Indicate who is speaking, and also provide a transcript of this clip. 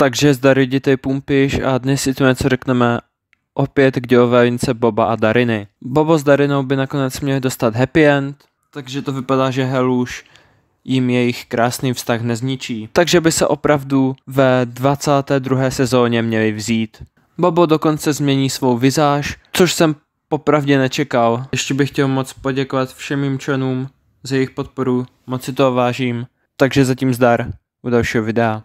Speaker 1: Takže zdar ty Pumpíš a dnes si tu něco řekneme opět k dělové Boba a Dariny. Bobo s Darinou by nakonec měli dostat happy end, takže to vypadá, že Heluš jim jejich krásný vztah nezničí. Takže by se opravdu ve 22. sezóně měli vzít. Bobo dokonce změní svou vizáž, což jsem popravdě nečekal. Ještě bych chtěl moc poděkovat všem mým členům za jejich podporu, moc si to vážím. Takže zatím zdar u dalšího videa.